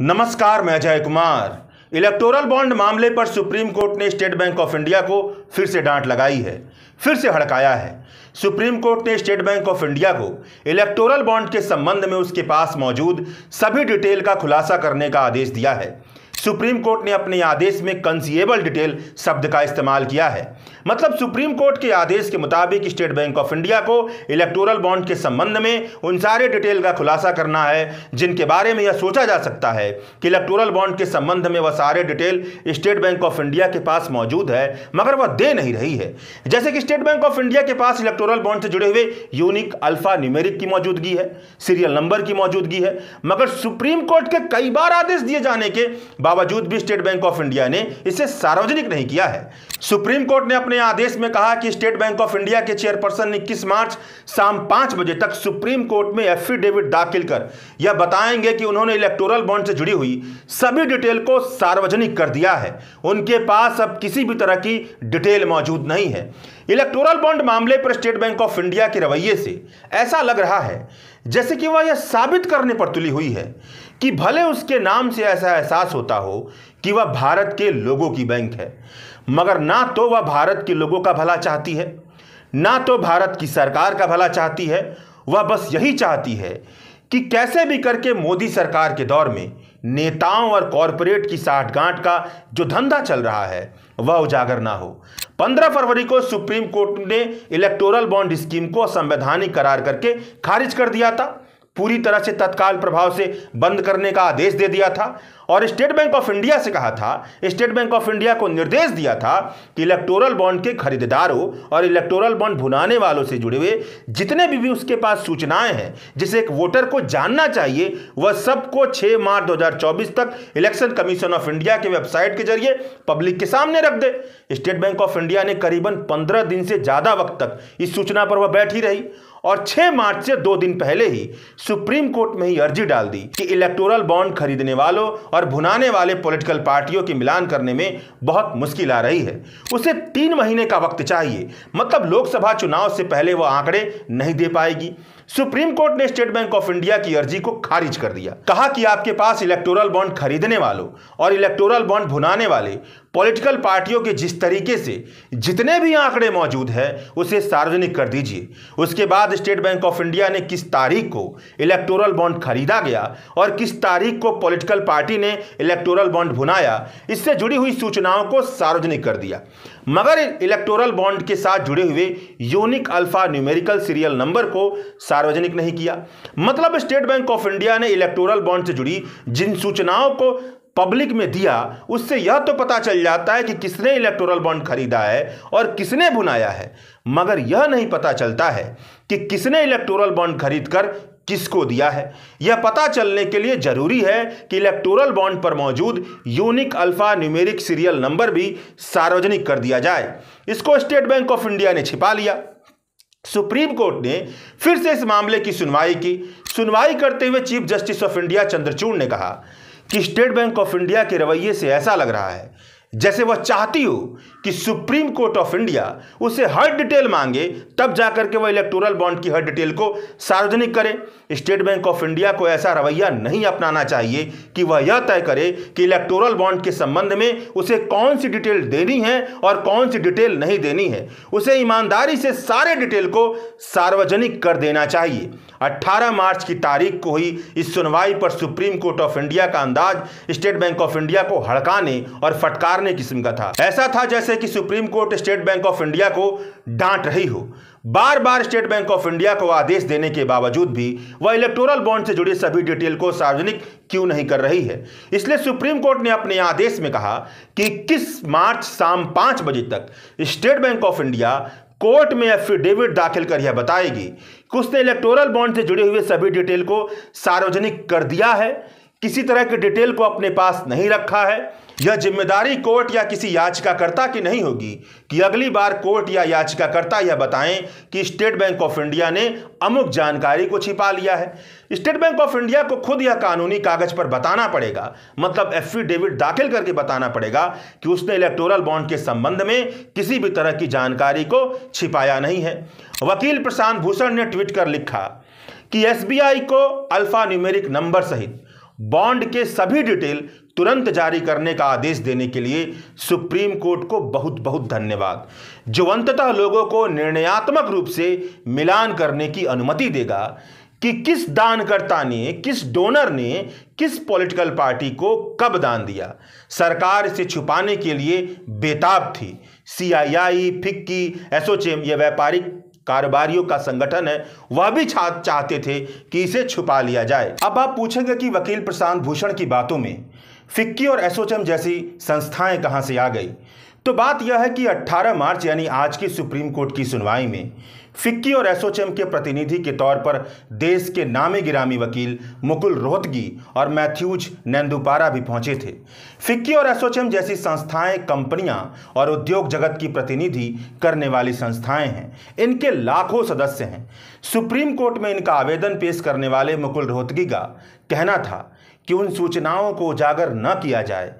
नमस्कार मैं Ajay Kumar electoral bond मामले पर सुप्रीम कोर्ट ने स्टेट बैंक ऑफ इंडिया को फिर से डांट लगाई है फिर से हड़काया है सुप्रीम कोर्ट ने स्टेट बैंक ऑफ इंडिया को इलेक्टोरल बॉन्ड के संबंध में उसके पास मौजूद सभी डिटेल का खुलासा करने का आदेश दिया है सुप्रीम कोर्ट ने अपने आदेश में कंसिएबल डिटेल शब्द का इस्तेमाल किया है मतलब सुप्रीम कोर्ट के आदेश के मुताबिक स्टेट बैंक ऑफ इंडिया को इलेक्टोरल बॉन्ड के संबंध में उन सारे डिटेल का खुलासा करना है जिनके बारे में यह सोचा जा सकता है कि इलेक्टोरल बॉन्ड के संबंध में वह सारे detail State Bank of India के पास मौजूद है मगर वह दे नहीं रही है जैसे कि स्टेट बैंक ऑफ इंडिया के पास इलेक्टोरल बॉन्ड से जुड़े हुए यूनिक अल्फा न्यूमेरिक की मौजूदगी है सीरियल नंबर की मौजूदगी है मगर सुप्रीम कोर्ट के कई बार आदेश दिए जाने के बावजूद भी स्टेट बैंक ऑफ इंडिया ने इसे सार्वजनिक नहीं किया है सुप्रीम कोर्ट ने अपने आदेश में कहा कि स्टेट बैंक ऑफ इंडिया के चेयरपर्सन ने इक्कीस मार्च शाम पांच बजे तक सुप्रीम कोर्ट में एफिडेविट दाखिल कर यह बताएंगे कि उन्होंने इलेक्टोरल बॉन्ड से जुड़ी हुई सभी डिटेल को सार्वजनिक कर दिया है उनके पास अब किसी भी तरह की डिटेल मौजूद नहीं है इलेक्टोरल बॉन्ड मामले पर स्टेट बैंक ऑफ इंडिया के रवैये से ऐसा लग रहा है जैसे कि वह यह साबित करने पर तुली हुई है कि भले उसके नाम से ऐसा एहसास होता हो कि वह भारत के लोगों की बैंक है मगर ना तो वह भारत के लोगों का भला चाहती है ना तो भारत की सरकार का भला चाहती है वह बस यही चाहती है कि कैसे भी करके मोदी सरकार के दौर में नेताओं और कॉरपोरेट की साठगांठ का जो धंधा चल रहा है वह उजागर ना हो 15 फरवरी को सुप्रीम कोर्ट ने इलेक्टोरल बॉन्ड स्कीम को असंवैधानिक करार करके खारिज कर दिया था पूरी तरह से तत्काल प्रभाव से बंद करने का आदेश दे दिया था और स्टेट बैंक ऑफ इंडिया से कहा था स्टेट बैंक ऑफ इंडिया को निर्देश दिया था कि इलेक्टोरल बॉन्ड के खरीदारों और इलेक्टोरल बॉन्ड भुनाने वालों से जुड़े हुए जितने भी, भी उसके पास सूचनाएं हैं जिसे एक वोटर को जानना चाहिए वह सबको छः मार्च दो तक इलेक्शन कमीशन ऑफ इंडिया के वेबसाइट के जरिए पब्लिक के सामने रख दे स्टेट बैंक ऑफ इंडिया ने करीबन पंद्रह दिन से ज़्यादा वक्त तक इस सूचना पर वह बैठी रही और 6 मार्च से दो दिन पहले ही सुप्रीम कोर्ट में ही अर्जी डाल दी कि इलेक्टोरल बॉन्ड खरीदने वालों और भुनाने वाले पॉलिटिकल पार्टियों के मिलान करने में बहुत मुश्किल आ रही है उसे तीन महीने का वक्त चाहिए मतलब लोकसभा चुनाव से पहले वह आंकड़े नहीं दे पाएगी सुप्रीम कोर्ट ने स्टेट बैंक ऑफ इंडिया की अर्जी को खारिज कर दिया कहा कि आपके पास इलेक्टोरल बॉन्ड खरीदने वालों और इलेक्टोरल बॉन्ड भुनाने वाले पॉलिटिकल पार्टियों के जिस तरीके से जितने भी आंकड़े मौजूद हैं उसे सार्वजनिक कर दीजिए उसके बाद स्टेट बैंक ऑफ इंडिया ने किस तारीख को इलेक्टोरल बॉन्ड खरीदा गया और किस तारीख को पॉलिटिकल पार्टी ने इलेक्टोरल बॉन्ड भुनाया इससे जुड़ी हुई सूचनाओं को सार्वजनिक कर दिया मगर इलेक्टोरल बॉन्ड के साथ जुड़े हुए unique alpha numerical serial number को सार्वजनिक नहीं किया मतलब स्टेट बैंक ऑफ इंडिया ने इलेक्टोरल बॉन्ड से जुड़ी जिन सूचनाओं को पब्लिक में दिया उससे यह तो पता चल जाता है कि किसने इलेक्टोरल बॉन्ड खरीदा है और किसने बुनाया है मगर यह नहीं पता चलता है कि किसने इलेक्टोरल बॉन्ड खरीदकर किसको दिया है यह पता चलने के लिए जरूरी है कि इलेक्टोरल बॉन्ड पर मौजूद unique alpha numeric serial number भी सार्वजनिक कर दिया जाए इसको स्टेट बैंक ऑफ इंडिया ने छिपा लिया सुप्रीम कोर्ट ने फिर से इस मामले की सुनवाई की सुनवाई करते हुए Chief Justice of India Chandrachud ने कहा कि स्टेट बैंक ऑफ इंडिया के रवैये से ऐसा लग रहा है जैसे वह चाहती हो कि सुप्रीम कोर्ट ऑफ इंडिया उसे हर डिटेल मांगे तब जाकर के वह इलेक्टोरल बॉन्ड की हर डिटेल को सार्वजनिक करे स्टेट बैंक ऑफ इंडिया को ऐसा रवैया नहीं अपनाना चाहिए कि वह यह तय करे कि इलेक्टोरल बॉन्ड के संबंध में उसे कौन सी डिटेल देनी है और कौन सी डिटेल नहीं देनी है उसे ईमानदारी से सारे डिटेल को सार्वजनिक कर देना चाहिए 18 मार्च की तारीख को ही इस सुनवाई पर सुप्रीम कोर्ट ऑफ इंडिया का अंदाज स्टेट बैंक ऑफ इंडिया को हड़काने और फटकारने किस्म का था ऐसा था जैसे से कि Supreme Court State Bank of India को डांट रही हो बार बार स्टेट बैंक ऑफ इंडिया को आदेश देने के बावजूद भी वह इलेक्टोरल बॉन्ड से जुड़ी सभी डिटेल को सार्वजनिक क्यों नहीं कर रही है इसलिए सुप्रीम कोर्ट ने अपने आदेश में कहा कि इक्कीस मार्च शाम पांच बजे तक State Bank of India court में एफिडेविट दाखिल कर यह बताएगी कि उसने इलेक्टोरल बॉन्ड से जुड़े हुए सभी डिटेल को सार्वजनिक कर दिया है किसी तरह की डिटेल को अपने पास नहीं रखा है यह जिम्मेदारी कोर्ट या किसी याचिकाकर्ता की नहीं होगी कि अगली बार कोर्ट या याचिकाकर्ता यह बताएं कि स्टेट बैंक ऑफ इंडिया ने अमुक जानकारी को छिपा लिया है स्टेट बैंक ऑफ इंडिया को खुद यह कानूनी कागज पर बताना पड़ेगा मतलब एफिडेविट दाखिल करके बताना पड़ेगा कि उसने इलेक्टोरल बॉन्ड के संबंध में किसी भी तरह की जानकारी को छिपाया नहीं है वकील प्रशांत भूषण ने ट्वीट कर लिखा कि एस को अल्फा न्यूमेरिक नंबर सहित बॉन्ड के सभी डिटेल तुरंत जारी करने का आदेश देने के लिए सुप्रीम कोर्ट को बहुत बहुत धन्यवाद जो अंततः लोगों को निर्णयात्मक रूप से मिलान करने की अनुमति देगा कि किस दानकर्ता ने किस डोनर ने किस पॉलिटिकल पार्टी को कब दान दिया सरकार इसे छुपाने के लिए बेताब थी सीआईआई फिक्की एसोचेम यह व्यापारिक कारोबारियों का संगठन है वह भी चाहते थे कि इसे छुपा लिया जाए अब आप पूछेंगे कि वकील प्रशांत भूषण की बातों में फिक्की और एसोचम जैसी संस्थाएं कहां से आ गई तो बात यह है कि 18 मार्च यानी आज की सुप्रीम कोर्ट की सुनवाई में फिक्की और एसोचम के प्रतिनिधि के तौर पर देश के नामी गिरामी वकील मुकुल रोहतगी और मैथ्यूज नैंदुपारा भी पहुंचे थे फिक्की और एसोचम जैसी संस्थाएं कंपनियां और उद्योग जगत की प्रतिनिधि करने वाली संस्थाएं हैं इनके लाखों सदस्य हैं सुप्रीम कोर्ट में इनका आवेदन पेश करने वाले मुकुल रोहतगी का कहना था कि उन सूचनाओं को उजागर न किया जाए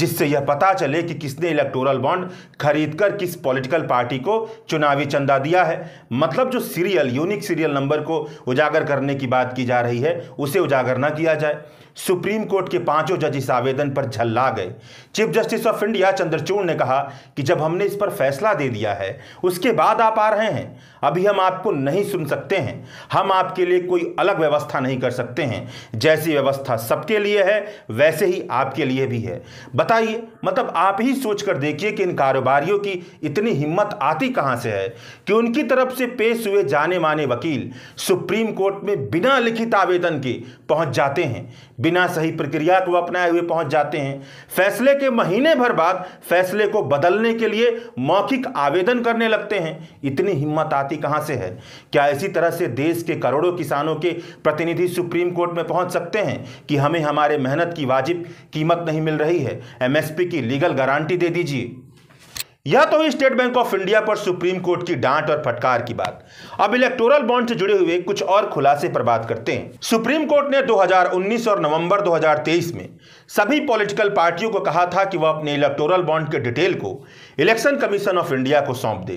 जिससे यह पता चले कि किसने इलेक्टोरल बॉन्ड खरीदकर किस पॉलिटिकल पार्टी को चुनावी चंदा दिया है मतलब जो सीरियल यूनिक सीरियल नंबर को उजागर करने की बात की जा रही है उसे उजागर न किया जाए सुप्रीम कोर्ट के पांचों जज इस आवेदन पर झल्ला गए Chief Justice of India Chandrachud ने कहा कि जब हमने इस पर फैसला दे दिया है उसके बाद आप आ रहे हैं अभी हम आपको नहीं सुन सकते हैं हम आपके लिए कोई अलग व्यवस्था नहीं कर सकते हैं जैसी व्यवस्था सबके लिए है वैसे ही आपके लिए भी है बताइए मतलब आप ही सोचकर देखिए कि इन कारोबारियों की इतनी हिम्मत आती कहाँ से है कि उनकी तरफ से पेश हुए जाने माने वकील सुप्रीम कोर्ट में बिना लिखित आवेदन के पहुंच जाते हैं बिना सही प्रक्रिया को अपनाए हुए पहुंच जाते हैं फैसले के महीने भर बाद फैसले को बदलने के लिए मौखिक आवेदन करने लगते हैं इतनी हिम्मत आती कहां से है क्या इसी तरह से देश के करोड़ों किसानों के प्रतिनिधि सुप्रीम कोर्ट में पहुंच सकते हैं कि हमें हमारे मेहनत की वाजिब कीमत नहीं मिल रही है एमएसपी की लीगल गारंटी दे दीजिए या तो स्टेट बैंक ऑफ इंडिया पर सुप्रीम कोर्ट की डांट और फटकार की बात अब इलेक्टोरल बॉन्ड से जुड़े हुए कुछ और खुलासे पर बात करते हैं सुप्रीम कोर्ट ने 2019 और नवंबर 2023 में सभी पॉलिटिकल पार्टियों को कहा था कि वह अपने इलेक्टोरल बॉन्ड के डिटेल को इलेक्शन कमीशन ऑफ इंडिया को सौंप दे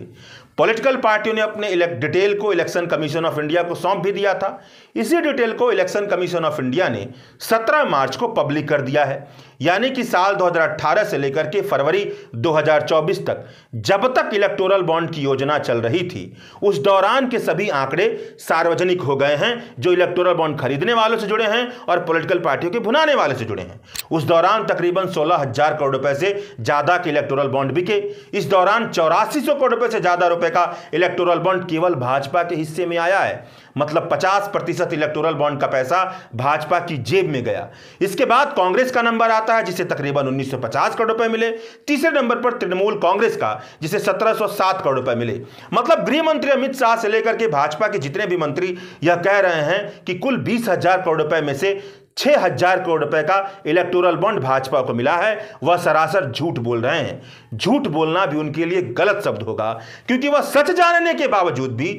पॉलिटिकल पार्टियों ने अपने डिटेल को इलेक्शन कमीशन ऑफ इंडिया को सौंप भी दिया था इसी डिटेल को इलेक्शन कमीशन ऑफ इंडिया ने 17 मार्च को पब्लिक कर दिया है यानी कि साल 2018 से लेकर के फरवरी 2024 तक जब तक इलेक्टोरल बॉन्ड की योजना चल रही थी उस दौरान के सभी आंकड़े सार्वजनिक हो गए हैं जो इलेक्टोरल बॉन्ड खरीदने वालों से जुड़े हैं और पॉलिटिकल पार्टियों के भुनाने वाले से जुड़े हैं उस दौरान तकरीबन सोलह हजार करोड़ रुपए से ज्यादा के इलेक्टोरल बॉन्ड बिके इस दौरान चौरासी करोड़ रुपए से ज्यादा रुपए का इलेक्टोरल बॉन्ड केवल भाजपा के हिस्से में आया है मतलब 50 प्रतिशत इलेक्टोरल बॉन्ड का पैसा भाजपा की जेब में गया इसके बाद कांग्रेस का नंबर आता है जिसे तकरीबन 1950 करोड़ रुपए मिले तीसरे नंबर पर तृणमूल कांग्रेस का जिसे 1707 करोड़ रुपए मिले मतलब गृह मंत्री अमित शाह से लेकर के भाजपा के जितने भी मंत्री यह कह रहे हैं कि कुल बीस करोड़ रुपए में से छह हजार करोड़ रुपए का इलेक्टोरल बॉन्ड भाजपा को मिला है वह सरासर झूठ बोल रहे हैं झूठ बोलना भी उनके लिए गलत शब्द होगा क्योंकि वह सच जानने के बावजूद भी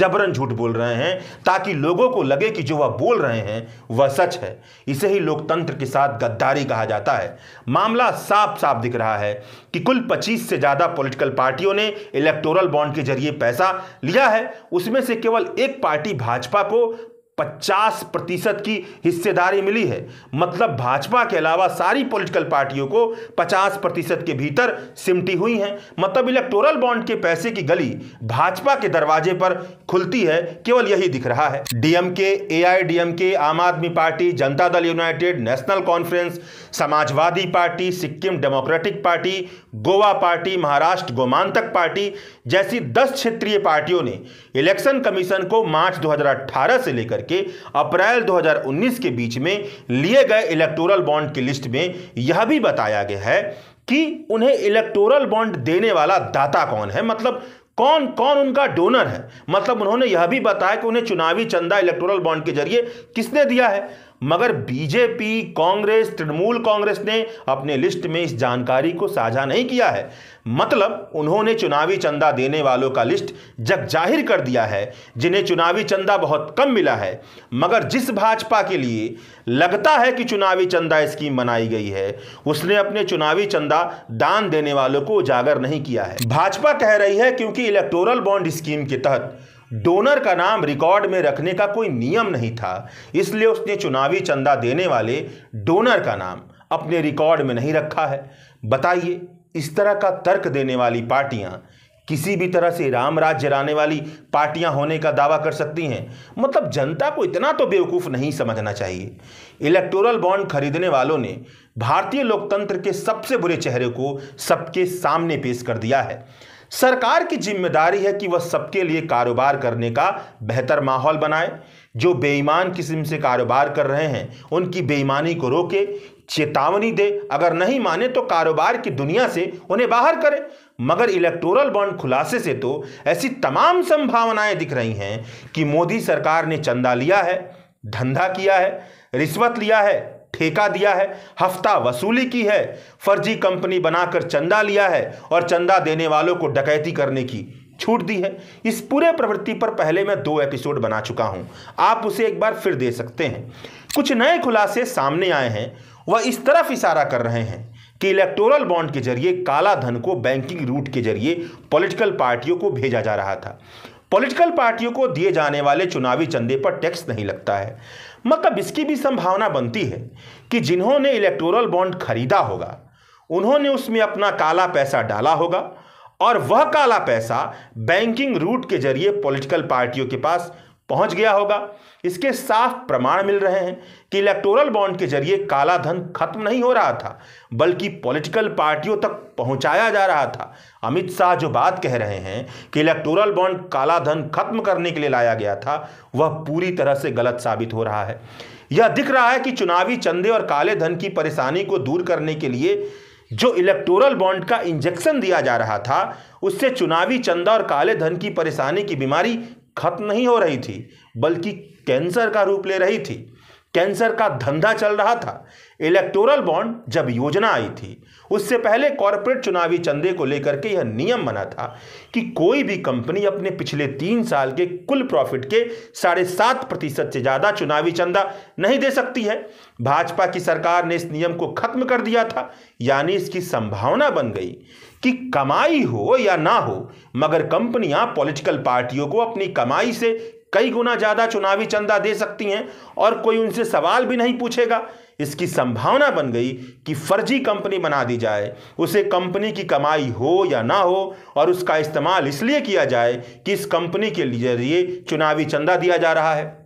जबरन झूठ बोल रहे हैं ताकि लोगों को लगे कि जो वह बोल रहे हैं वह सच है इसे ही लोकतंत्र के साथ गद्दारी कहा जाता है मामला साफ साफ दिख रहा है कि कुल पच्चीस से ज्यादा पोलिटिकल पार्टियों ने इलेक्टोरल बॉन्ड के जरिए पैसा लिया है उसमें से केवल एक पार्टी भाजपा को 50 प्रतिशत की हिस्सेदारी मिली है मतलब भाजपा के अलावा सारी पॉलिटिकल पार्टियों को 50 प्रतिशत के भीतर सिमटी हुई हैं मतलब इलेक्टोरल बॉन्ड के पैसे की गली भाजपा के दरवाजे पर खुलती है केवल यही दिख रहा है डीएमके एआईडीएमके आम आदमी Party Janata Dal United National Conference Samajwadi Party Sikkim Democratic Party Goa Party Maharashtra Gomantak Party जैसी 10 क्षेत्रीय पार्टियों ने इलेक्शन कमीशन को मार्च 2018 से लेकर के अप्रैल 2019 के बीच में लिए गए इलेक्टोरल बॉन्ड की लिस्ट में यह भी बताया गया है कि उन्हें इलेक्टोरल बॉन्ड देने वाला दाता कौन है मतलब कौन कौन उनका डोनर है मतलब उन्होंने यह भी बताया कि उन्हें चुनावी चंदा इलेक्टोरल बॉन्ड के जरिए किसने दिया है मगर बीजेपी कांग्रेस तृणमूल कांग्रेस ने अपने लिस्ट में इस जानकारी को साझा नहीं किया है मतलब उन्होंने चुनावी चंदा देने वालों का लिस्ट जग जाहिर कर दिया है जिन्हें चुनावी चंदा बहुत कम मिला है मगर जिस भाजपा के लिए लगता है कि चुनावी चंदा स्कीम बनाई गई है उसने अपने चुनावी चंदा दान देने वालों को उजागर नहीं किया है भाजपा कह रही है क्योंकि इलेक्टोरल बॉन्ड स्कीम के तहत डोनर का नाम रिकॉर्ड में रखने का कोई नियम नहीं था इसलिए उसने चुनावी चंदा देने वाले डोनर का नाम अपने रिकॉर्ड में नहीं रखा है बताइए इस तरह का तर्क देने वाली पार्टियां किसी भी तरह से राम राज्य लाने वाली पार्टियां होने का दावा कर सकती हैं मतलब जनता को इतना तो बेवकूफ़ नहीं समझना चाहिए इलेक्टोरल बॉन्ड खरीदने वालों ने भारतीय लोकतंत्र के सबसे बुरे चेहरे को सबके सामने पेश कर दिया है सरकार की जिम्मेदारी है कि वह सबके लिए कारोबार करने का बेहतर माहौल बनाए जो बेईमान किस्म से कारोबार कर रहे हैं उनकी बेईमानी को रोके चेतावनी दे अगर नहीं माने तो कारोबार की दुनिया से उन्हें बाहर करें मगर इलेक्टोरल बॉन्ड खुलासे से तो ऐसी तमाम संभावनाएं दिख रही हैं कि मोदी सरकार ने चंदा लिया है धंधा किया है रिश्वत लिया है ठेका दिया है हफ्ता वसूली की है फर्जी कंपनी बनाकर चंदा लिया है और चंदा देने वालों को डकैती करने की छूट दी है इस पूरे प्रवृत्ति पर पहले मैं दो एपिसोड बना चुका हूं आप उसे एक बार फिर दे सकते हैं कुछ नए खुलासे सामने आए हैं वह इस तरफ इशारा कर रहे हैं कि इलेक्टोरल बॉन्ड के जरिए काला धन को बैंकिंग रूट के जरिए पॉलिटिकल पार्टियों को भेजा जा रहा था पॉलिटिकल पार्टियों को दिए जाने वाले चुनावी चंदे पर टैक्स नहीं लगता है मतलब इसकी भी संभावना बनती है कि जिन्होंने इलेक्टोरल बॉन्ड खरीदा होगा उन्होंने उसमें अपना काला पैसा डाला होगा और वह काला पैसा बैंकिंग रूट के जरिए पॉलिटिकल पार्टियों के पास पहुंच गया होगा इसके साफ प्रमाण मिल रहे हैं कि इलेक्टोरल बॉन्ड के जरिए काला धन खत्म नहीं हो रहा था बल्कि पॉलिटिकल पार्टियों तक पहुंचाया जा रहा था अमित शाह जो बात कह रहे हैं कि इलेक्टोरल बॉन्ड काला धन खत्म करने के लिए लाया गया था वह पूरी तरह से गलत साबित हो रहा है यह दिख रहा है कि चुनावी चंदे और काले धन की परेशानी को दूर करने के लिए जो इलेक्टोरल बॉन्ड का इंजेक्शन दिया जा रहा था उससे चुनावी चंदा और काले धन की परेशानी की बीमारी खत्म नहीं हो रही थी बल्कि कैंसर का रूप ले रही थी कैंसर का धंधा चल रहा था इलेक्टोरल बॉन्ड जब योजना आई थी उससे पहले कॉरपोरेट चुनावी चंदे को लेकर के यह नियम बना था कि कोई भी कंपनी अपने पिछले तीन साल के कुल प्रॉफिट के साढ़े सात प्रतिशत से ज़्यादा चुनावी चंदा नहीं दे सकती है भाजपा की सरकार ने इस नियम को खत्म कर दिया था यानी इसकी संभावना बन गई कि कमाई हो या ना हो मगर कंपनियां पॉलिटिकल पार्टियों को अपनी कमाई से कई गुना ज़्यादा चुनावी चंदा दे सकती हैं और कोई उनसे सवाल भी नहीं पूछेगा इसकी संभावना बन गई कि फर्जी कंपनी बना दी जाए उसे कंपनी की कमाई हो या ना हो और उसका इस्तेमाल इसलिए किया जाए कि इस कंपनी के जरिए चुनावी चंदा दिया जा रहा है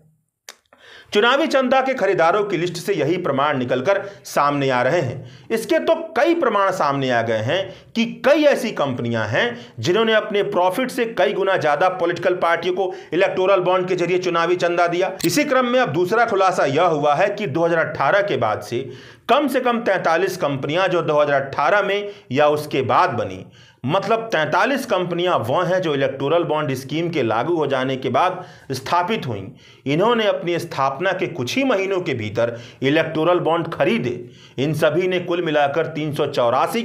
चुनावी चंदा के खरीदारों की लिस्ट से यही प्रमाण निकलकर सामने आ रहे हैं इसके तो कई प्रमाण सामने आ गए हैं कि कई ऐसी कंपनियां हैं जिन्होंने अपने प्रॉफिट से कई गुना ज्यादा पॉलिटिकल पार्टियों को इलेक्टोरल बॉन्ड के जरिए चुनावी चंदा दिया इसी क्रम में अब दूसरा खुलासा यह हुआ है कि दो के बाद से कम से कम तैंतालीस कंपनियां जो दो में या उसके बाद बनी मतलब 43 कंपनियां वह हैं जो इलेक्टोरल बॉन्ड स्कीम के लागू हो जाने के बाद स्थापित हुई इन्होंने अपनी स्थापना के कुछ ही महीनों के भीतर इलेक्टोरल बॉन्ड खरीदे इन सभी ने कुल मिलाकर तीन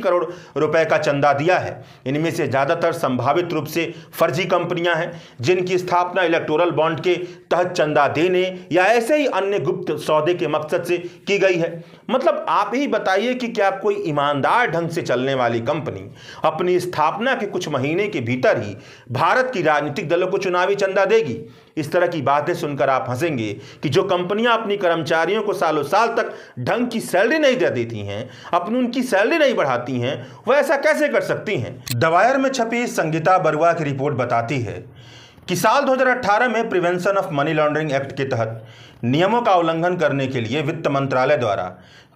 करोड़ रुपए का चंदा दिया है इनमें से ज़्यादातर संभावित रूप से फर्जी कंपनियां हैं जिनकी स्थापना इलेक्टोरल बॉन्ड के तहत चंदा देने या ऐसे ही अन्य गुप्त सौदे के मकसद से की गई है मतलब आप ही बताइए कि क्या कोई ईमानदार ढंग से चलने वाली कंपनी अपनी स्थापना के कुछ महीने के भीतर ही भारत की राजनीतिक दलों को चुनावी चंदा देगी इस तरह की बातें सुनकर आप हंसेंगे कि जो कंपनियां अपनी कर्मचारियों को सालों साल तक ढंग की सैलरी नहीं दे देती हैं अपनी उनकी सैलरी नहीं बढ़ाती हैं वह ऐसा कैसे कर सकती हैं दवायर में छपी संगीता बरुआ की रिपोर्ट बताती है कि साल 2018 में Prevention of Money Laundering Act के तहत नियमों का उल्लंघन करने के लिए वित्त मंत्रालय द्वारा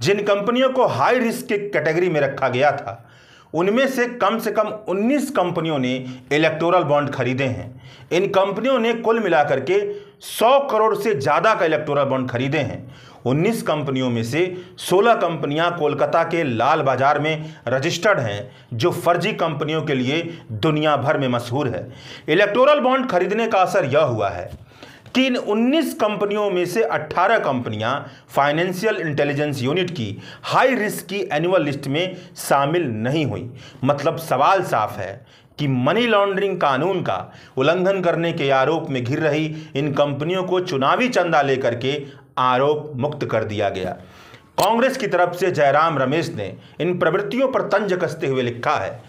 जिन कंपनियों को हाई रिस्क के कैटेगरी में रखा गया था उनमें से कम से कम 19 कंपनियों ने इलेक्टोरल बॉन्ड खरीदे हैं इन कंपनियों ने कुल मिलाकर के 100 करोड़ से ज़्यादा का इलेक्टोरल बॉन्ड खरीदे हैं 19 कंपनियों में से 16 कंपनियां कोलकाता के लाल बाजार में रजिस्टर्ड हैं जो फर्जी कंपनियों के लिए दुनिया भर में मशहूर है इलेक्टोरल बॉन्ड खरीदने का असर यह हुआ है इन 19 कंपनियों में से 18 कंपनियां फाइनेंशियल इंटेलिजेंस यूनिट की हाई रिस्क की एनुअल लिस्ट में शामिल नहीं हुई मतलब सवाल साफ है कि मनी लॉन्ड्रिंग कानून का उल्लंघन करने के आरोप में घिर रही इन कंपनियों को चुनावी चंदा लेकर के आरोप मुक्त कर दिया गया कांग्रेस की तरफ से जयराम रमेश ने इन प्रवृत्तियों पर तंज कसते हुए लिखा है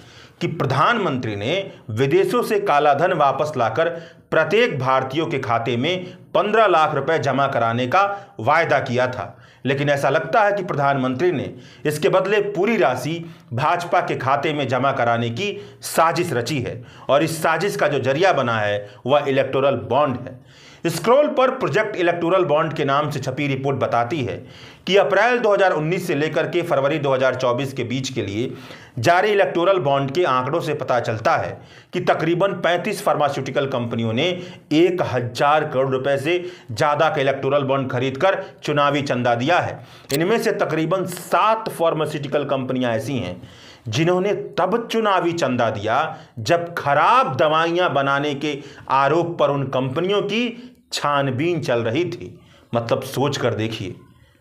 कि प्रधानमंत्री ने विदेशों से कालाधन वापस लाकर प्रत्येक भारतीयों के खाते में पंद्रह लाख रुपए जमा कराने का वायदा किया था लेकिन ऐसा लगता है कि प्रधानमंत्री ने इसके बदले पूरी राशि भाजपा के खाते में जमा कराने की साजिश रची है और इस साजिश का जो जरिया बना है वह इलेक्टोरल बॉन्ड है स्क्रॉल पर प्रोजेक्ट इलेक्टोरल बॉन्ड के नाम से छपी रिपोर्ट बताती है कि अप्रैल 2019 से लेकर के फरवरी 2024 के बीच के लिए जारी इलेक्टोरल बॉन्ड के आंकड़ों से पता चलता है कि तकरीबन 35 फार्मास्यूटिकल कंपनियों ने एक हजार करोड़ रुपए से ज़्यादा का इलेक्टोरल बॉन्ड खरीदकर चुनावी चंदा दिया है इनमें से तकरीबन सात फार्मास्यूटिकल कंपनियां ऐसी हैं जिन्होंने तब चुनावी चंदा दिया जब खराब दवाइयां बनाने के आरोप पर उन कंपनियों की छानबीन चल रही थी मतलब सोच कर देखिए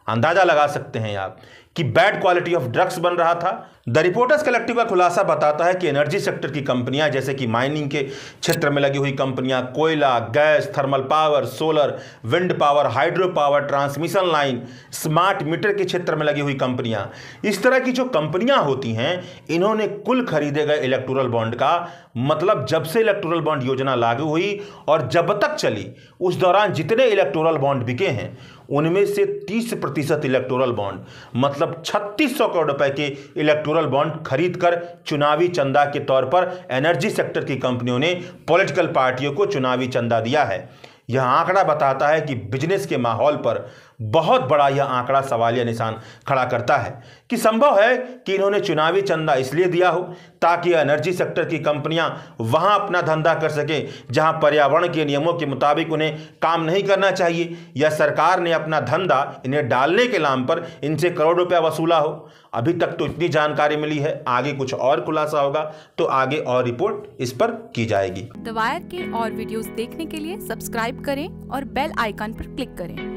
अंदाज़ा लगा सकते हैं आप कि बैड क्वालिटी ऑफ ड्रग्स बन रहा था द रिपोर्टर्स कलेक्टिव का खुलासा बताता है कि एनर्जी सेक्टर की कंपनियां जैसे कि माइनिंग के क्षेत्र में लगी हुई कंपनियां कोयला gas thermal power solar wind power hydro power transmission line smart meter के क्षेत्र में लगी हुई कंपनियां इस तरह की जो कंपनियां होती हैं इन्होंने कुल खरीदे गए इलेक्ट्रोरल बॉन्ड का मतलब जब से इलेक्ट्रोरल बॉन्ड योजना लागू हुई और जब तक चली उस दौरान जितने इलेक्ट्रोरल बॉन्ड बिके हैं उनमें से तीस प्रतिशत इलेक्ट्रोरल बॉन्ड मतलब मतलब 3600 करोड़ रुपए के इलेक्टोरल बॉन्ड खरीदकर चुनावी चंदा के तौर पर एनर्जी सेक्टर की कंपनियों ने पॉलिटिकल पार्टियों को चुनावी चंदा दिया है यह आंकड़ा बताता है कि बिजनेस के माहौल पर बहुत बड़ा यह आंकड़ा सवालिया निशान खड़ा करता है कि संभव है कि इन्होंने चुनावी चंदा इसलिए दिया हो ताकि एनर्जी सेक्टर की कंपनियां वहां अपना धंधा कर सकें जहां पर्यावरण के नियमों के मुताबिक उन्हें काम नहीं करना चाहिए या सरकार ने अपना धंधा इन्हें डालने के नाम पर इनसे करोड़ रुपया वसूला हो अभी तक तो इतनी जानकारी मिली है आगे कुछ और खुलासा होगा तो आगे और रिपोर्ट इस पर की जाएगी दवायर के और वीडियोस देखने के लिए सब्सक्राइब करें और बेल आइकन पर क्लिक करें